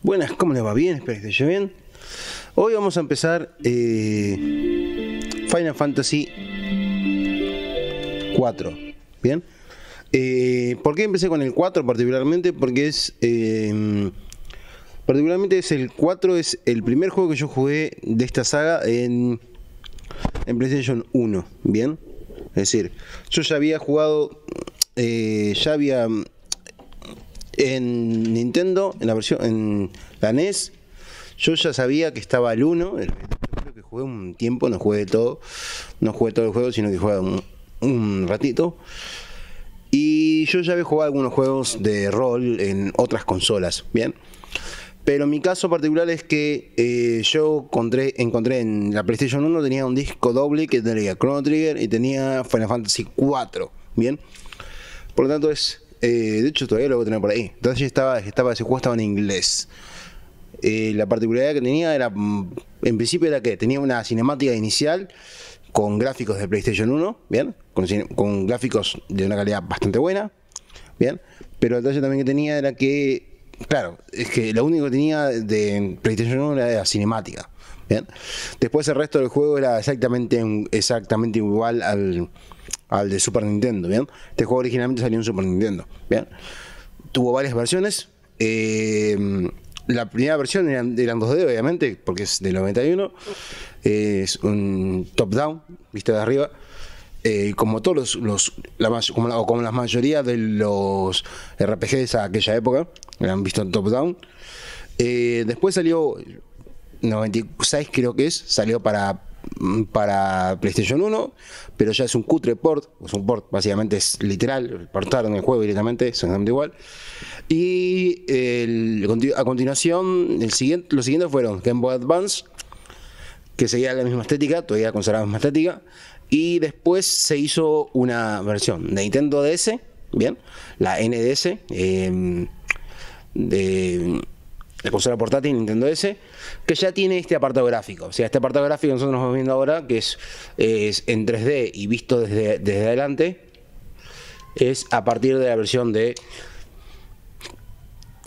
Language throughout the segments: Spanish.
Buenas, ¿cómo les va? Bien, espero que esté bien. Hoy vamos a empezar eh, Final Fantasy 4. Bien. Eh, ¿Por qué empecé con el 4 particularmente? Porque es. Eh, particularmente es el 4, es el primer juego que yo jugué de esta saga en, en PlayStation 1. Bien. Es decir, yo ya había jugado. ya había en Nintendo, en la versión, en la NES, yo ya sabía que estaba el 1, e que jugué un tiempo, no jugué todo, no jugué todo el juego, sino que jugué un, ratito. Y yo ya había jugado algunos juegos de rol en otras consolas, ¿bien? Pero mi caso particular es que eh, yo encontré, encontré en la PlayStation 1 tenía un disco doble que tenía Chrono Trigger y tenía Final Fantasy 4, ¿bien? Por lo tanto es eh, de hecho, todavía lo voy a tener por ahí. Entonces estaba, estaba, ese juego estaba en inglés. Eh, la particularidad que tenía era, mm, en principio era que tenía una cinemática inicial con gráficos de PlayStation 1, ¿bien? Con, gráficos de una calidad bastante buena, ¿bien? Pero el detalle también que tenía era que, claro, es que lo único que tenía de PlayStation 1 era la cinemática. Después el resto del juego era exactamente, exactamente igual al, de Super Nintendo. Bien. Este juego originalmente salió en Super Nintendo. Bien. Tuvo varias versiones. Eh, la primera versión eran, eran 2D, obviamente, porque es del 91. Eh, es un top-down, visto de arriba. Eh, como todos los, la, como, la mayoría de los RPGs a aquella época, eran visto en top-down. después salió 96 creo que es, salió para, mm, para PlayStation 1, pero ya es un cutre port, es un port básicamente es literal, portaron el juego directamente, exactamente igual. Y a continuación, el siguiente, los siguientes fueron Game Boy Advance, que seguía la misma estética, todavía conservaba la misma estética, y después se hizo una versión de Nintendo DS, bien, la NDS, em, de la consola portátil Nintendo S, que ya tiene este apartado gráfico. O sea, este apartado gráfico que nosotros nos vamos viendo ahora, que es, en 3D y visto desde, desde adelante, es a partir de la versión de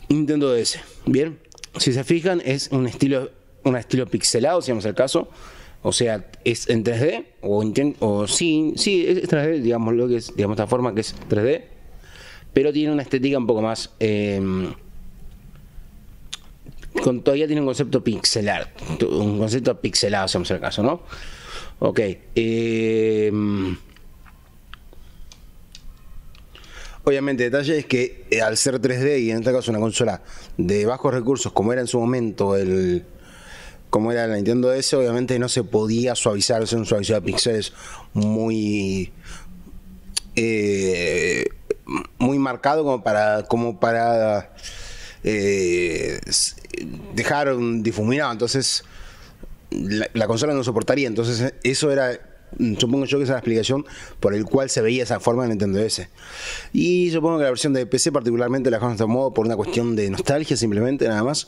Nintendo DS. Bien, si se fijan, es un estilo, un estilo pixelado, si vamos al caso. O sea, es en 3D o, o sí, es 3D, digamos lo que es, digamos esta forma que es 3D, pero tiene una estética un poco más em, con, todavía tiene un concepto pixelar, un concepto pixelado, si vamos el caso, ¿no? Ok. Em, obviamente, detalle es que eh, al ser 3D y en este caso una consola de bajos recursos, como era en su momento el. como era la Nintendo DS, obviamente no se podía suavizar, hacer un suavizado de píxeles muy. Eh, muy marcado como para. como para eh, dejaron difuminado. Entonces, la, consola no soportaría. Entonces, eh, eso era, mm, supongo yo que esa es la explicación por el cual se veía esa forma en Nintendo DS Y supongo que la versión de PC particularmente la dejaron de modo por una cuestión de nostalgia simplemente, nada más,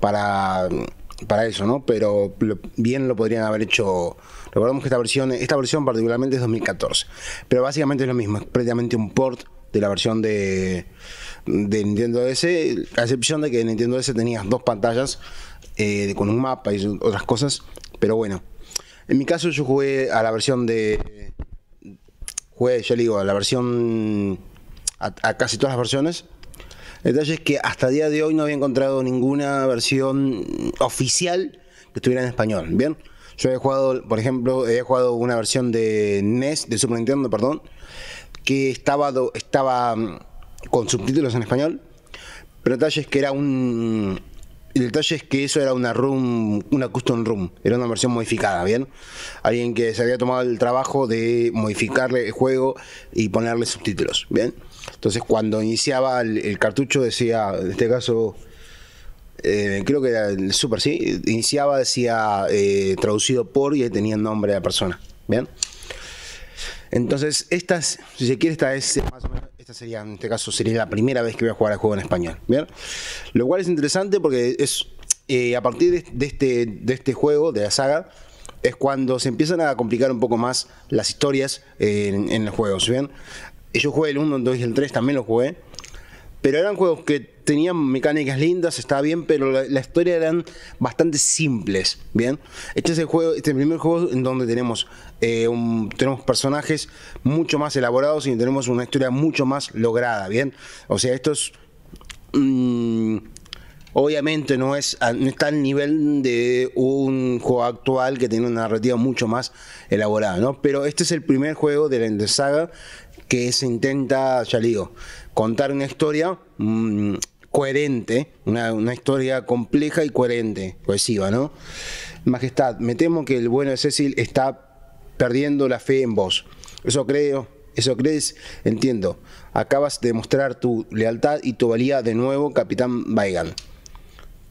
para, mm, para eso, ¿no? Pero bien lo podrían haber hecho... Recordemos que esta versión, esta versión particularmente es 2014, pero básicamente es lo mismo, es prácticamente un port de la versión de, de Nintendo DS, a excepción de que Nintendo DS tenías dos pantallas eh, con un mapa y otras cosas, pero bueno. En mi caso yo jugué a la versión de... Jugué, ya digo, a la versión... A, casi todas las versiones. El detalle es que hasta el día de hoy no había encontrado ninguna versión oficial que estuviera en español, ¿bien? Yo he jugado, por ejemplo, he jugado una versión de NES, de Super Nintendo, perdón, que estaba, estaba mm, con subtítulos en español, pero el detalle es que era un... El detalle es que eso era una room, una custom room, era una versión modificada, ¿bien? Alguien que se había tomado el trabajo de modificarle el juego y ponerle subtítulos, ¿bien? Entonces cuando iniciaba el, cartucho decía, en este caso, eh, creo que era el Super, sí, iniciaba decía eh, traducido por y tenía el nombre de la persona, ¿bien? Entonces, estas, si se quiere, esta es eh, esta sería, en este caso, sería la primera vez que voy a jugar al juego en español. ¿bien? Lo cual es interesante porque es eh, a partir de, este, de este juego, de la saga, es cuando se empiezan a complicar un poco más las historias eh, en, en los juegos. ¿bien? Yo jugué el 1, el 2 y el 3, también lo jugué. Pero eran juegos que tenían mecánicas lindas, estaba bien, pero la, historia eran bastante simples, ¿bien? Este es el juego, este primer juego en donde tenemos, eh, tenemos personajes mucho más elaborados y tenemos una historia mucho más lograda, ¿bien? O sea, esto es... Mm, obviamente no, es, está al nivel de un juego actual que tiene una narrativa mucho más elaborada, ¿no? Pero este es el primer juego de la saga que se intenta, ya le digo, contar una historia mm, coherente, una, historia compleja y coherente, cohesiva, ¿no? Majestad, me temo que el bueno de Cecil está perdiendo la fe en vos. Eso creo, eso crees, entiendo. Acabas de mostrar tu lealtad y tu valía de nuevo, Capitán Baigan.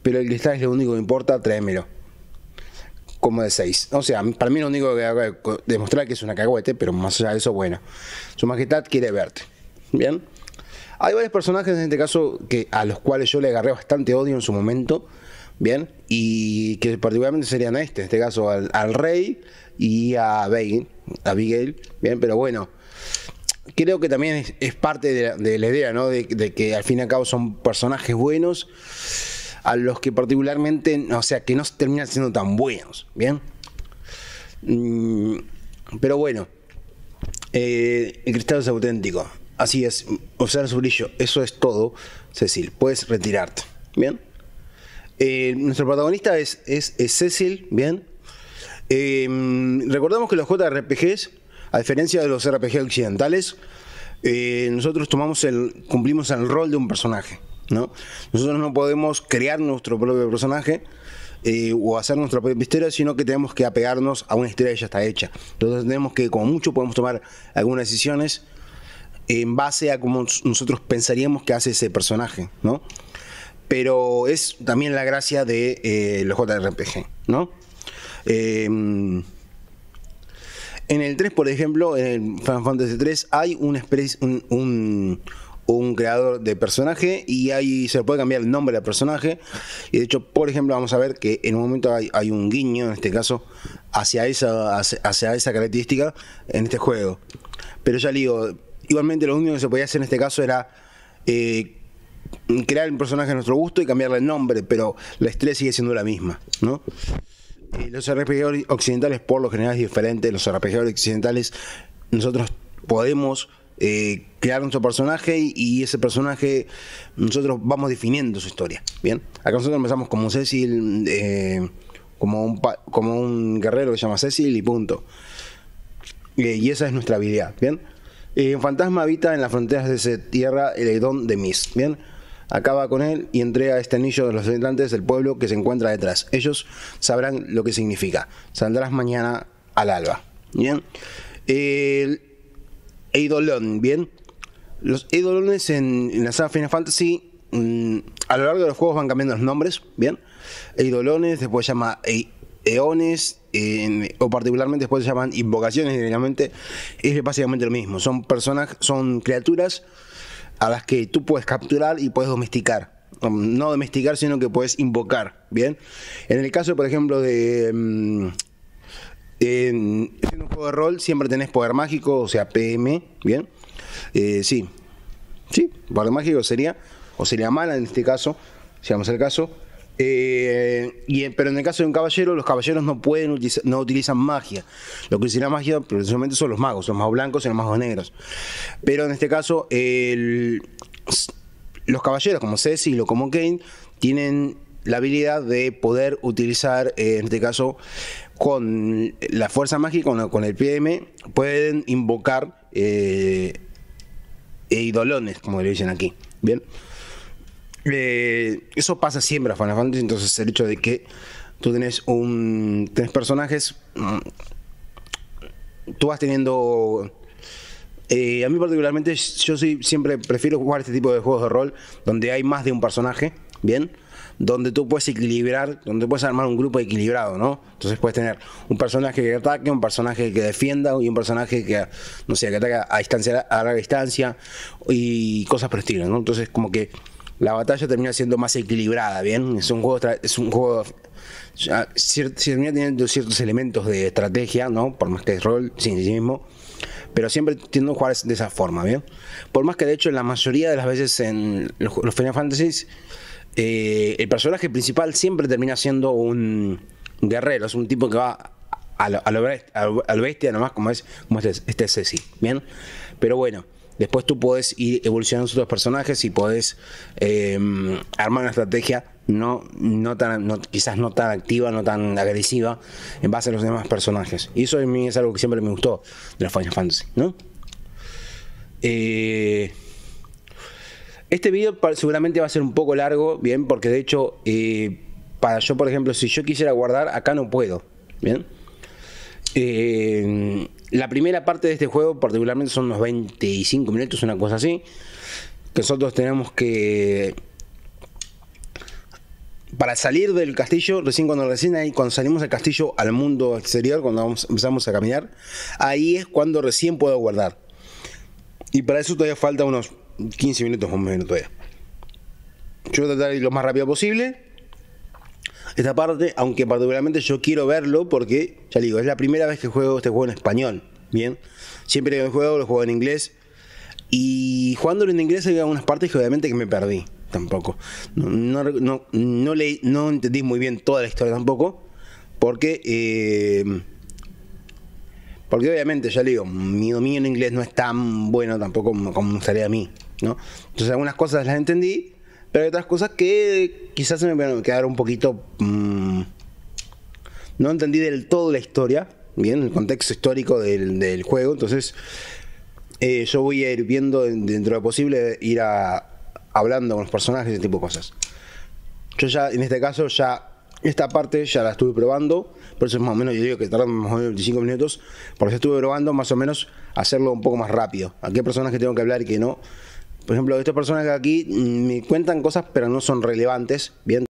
Pero el cristal es lo único que importa, tráemelo como de 6. O sea, para mí lo único que hago es demostrar que es una cagüete, pero más allá de eso, bueno, Su majestad quiere verte. Bien. Hay varios personajes en este caso que, a los cuales yo le agarré bastante odio en su momento. Bien. Y que particularmente serían este, en este caso, al, rey y a Bane, a Abigail. Bien, pero bueno. Creo que también es, parte de la, idea, ¿no? De, de que al fin y al cabo son personajes buenos a los que particularmente, o sea, que no terminan siendo tan buenos, ¿bien? Mm, pero bueno, eh, el cristal es auténtico, así es, observa su brillo, eso es todo, Cecil, puedes retirarte, ¿bien? Eh, nuestro protagonista es, es, Cecil, ¿bien? Em, recordamos que los JRPGs, a diferencia de los RPG occidentales, eh, nosotros tomamos el, cumplimos el rol de un personaje. Nosotros no podemos crear nuestro propio personaje eh, o hacer nuestra propia historia, sino que tenemos que apegarnos a una historia que ya está hecha. Entonces tenemos que, como mucho, podemos tomar algunas decisiones en base a cómo nosotros pensaríamos que hace ese personaje, ¿no? Pero es también la gracia de eh, los JRPG, ¿no? Em, en el 3, por ejemplo, en el Final Fantasy 3 hay un, un, un creador de personaje y ahí se puede cambiar el nombre del personaje. Y de hecho, por ejemplo, vamos a ver que en un momento hay, un guiño, en este caso, hacia esa, hacia, esa característica en este juego. Pero ya le digo, igualmente lo único que se podía hacer en este caso era eh, crear un personaje a nuestro gusto y cambiarle el nombre, pero la estrella sigue siendo la misma, ¿no? Eh, los RPG occidentales por lo general es diferente, los RPG occidentales nosotros podemos crear eh, crearon su personaje y, ese personaje nosotros vamos definiendo su historia. Bien, acá nosotros empezamos como Cecil, eh, como, un como un guerrero que se llama Cecil y punto. Eh, y esa es nuestra habilidad. Bien, un fantasma habita en las fronteras de esa tierra, el Edón de Mis. Bien. Acaba con él y entrega este anillo de los habitantes del pueblo que se encuentra detrás. Ellos sabrán lo que significa. Saldrás mañana al alba. Bien. El, Eidolon, ¿bien? Los Eidolones en, la saga Final Fantasy, mm, a lo largo de los juegos van cambiando los nombres, ¿bien? Eidolones, después se llama e-, Eones, o particularmente después se llaman invocaciones directamente, es básicamente lo mismo. Son personas, son criaturas a las que tú puedes capturar y puedes domesticar. No domesticar, sino que puedes invocar, ¿bien? En el caso, por ejemplo, de... Mm, en, un juego de rol siempre tenés poder mágico, o sea, PM, ¿bien? Eh, sí, sí, poder mágico sería, o sería mala en este caso, si vamos al caso. Eh, pero en el caso de un caballero, los caballeros no pueden no utilizan magia. Lo que utiliza magia precisamente son los magos, los magos blancos y los magos negros. Pero en este caso, los caballeros, como Cecil o como Kane, tienen la habilidad de poder utilizar, eh, en este caso, con la fuerza mágica, con, el PM, pueden invocar eh, idolones, como le dicen aquí. Bien. Eh, eso pasa siempre a Final Fantasy, entonces el hecho de que tú tenés un. personajes. Mm, tú vas teniendo. Eh, a mí particularmente, yo siempre prefiero jugar este tipo de juegos de rol donde hay más de un personaje, ¿bien? donde tú puedes equilibrar, donde puedes armar un grupo equilibrado, ¿no? Entonces puedes tener un personaje que ataque, un personaje que defienda y un personaje que, no sé, que ataque a distancia, a larga distancia y cosas por el estilo, ¿no? Entonces como que la batalla termina siendo más equilibrada, ¿bien? Es un juego, es un juego Si termina teniendo ciertos elementos de estrategia, ¿no? Por más que es rol, sí, sí mismo. Pero siempre tiendo a jugar de esa forma, ¿bien? Por más que de hecho la mayoría de las veces en los Final Fantasy eh, el personaje principal siempre termina siendo un guerrero, es un tipo que va a bestia, nomás, como es este, es este Ceci, ¿bien? Pero bueno, después tú puedes ir evolucionando otros personajes y podés em, armar una estrategia no, no tan, quizás no tan activa, no tan agresiva en base a los demás personajes. Y eso a mí es algo que siempre me gustó de los Final Fantasy, ¿no? Eh, este video seguramente va a ser un poco largo, bien, porque de hecho, eh, para yo, por ejemplo, si yo quisiera guardar, acá no puedo, bien. Eh, la primera parte de este juego, particularmente, son unos 25 minutos, una cosa así. Que nosotros tenemos que. Para salir del castillo, recién cuando recién ahí, cuando salimos del castillo al mundo exterior, cuando empezamos a caminar, ahí es cuando recién puedo guardar. Y para eso todavía falta unos 15 minutos un o menos Yo voy a tratar de ir lo más rápido posible. Esta parte, aunque particularmente yo quiero verlo porque, ya digo, es la primera vez que juego este juego en español. Bien, siempre que me juego lo juego en inglés. Y jugándolo en inglés había unas partes que obviamente que me perdí tampoco. No, no, no, leí, no entendí muy bien toda la historia tampoco. Porque, eh, porque obviamente, ya digo, mi dominio en inglés no es tan bueno tampoco como me gustaría a mí. Entonces algunas cosas las entendí, pero hay otras cosas que quizás se me quedar un poquito... Mm, no entendí del todo la historia, bien, el contexto histórico del, juego, entonces eh, yo voy a ir viendo dentro de lo posible, ir a, hablando con los personajes, ese tipo de cosas. Yo ya, en este caso, ya esta parte ya la estuve probando, por eso es más o menos, yo digo que tardan más o menos 25 minutos, por eso estuve probando más o menos hacerlo un poco más rápido, a qué que tengo que hablar y qué no, por ejemplo, estas personas que aquí mm, me cuentan cosas, pero no son relevantes, ¿bien?